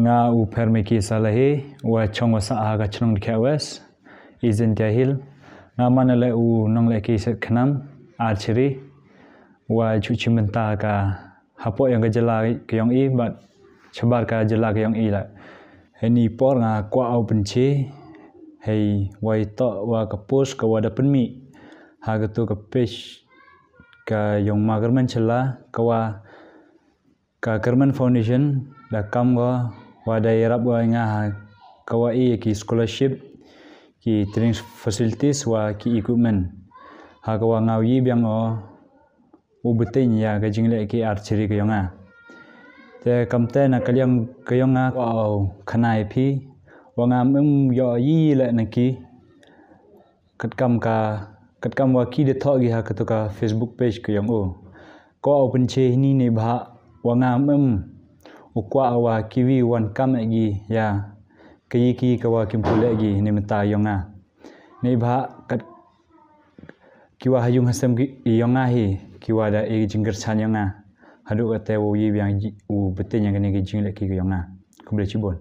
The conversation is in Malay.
nga u ferme ki salahi wa chongwa sa aga chnung kya wes izin jahil nga manale u nong le ki set khnam archery wa chuchi menta ka hapo yang gajala kyong i but chabar ka jala kyong i la heni por nga kwa au penchi hey wa to wa ka pus ka wa da penmi haga tu ka pish ka yong magerman chala ka wa ka kerman foundation da kam wa waday rab nga kawai ki scholarship ki training facilities wa ki equipment ha kawa nga yi byang o ubutin ya ga jingle ki archery ga yonga te kamte na kalyang ga yonga wow khanai phi wa nga mum yo yi le na ki kat kam ka kat kam wa ki de tho gi ha ka to ka facebook page ga yong o ko open che ni ne bha wa nga mum ukwa awa kiwi wan kam egi ya kiyi ki kawa kimpul egi ni menta yonga ni bha kat kiwa hayung hasem gi yonga hi kiwa da egi jingger chan yonga hadu ka te wo yi biang u bete yang ni gi jingle ki yonga ku chibon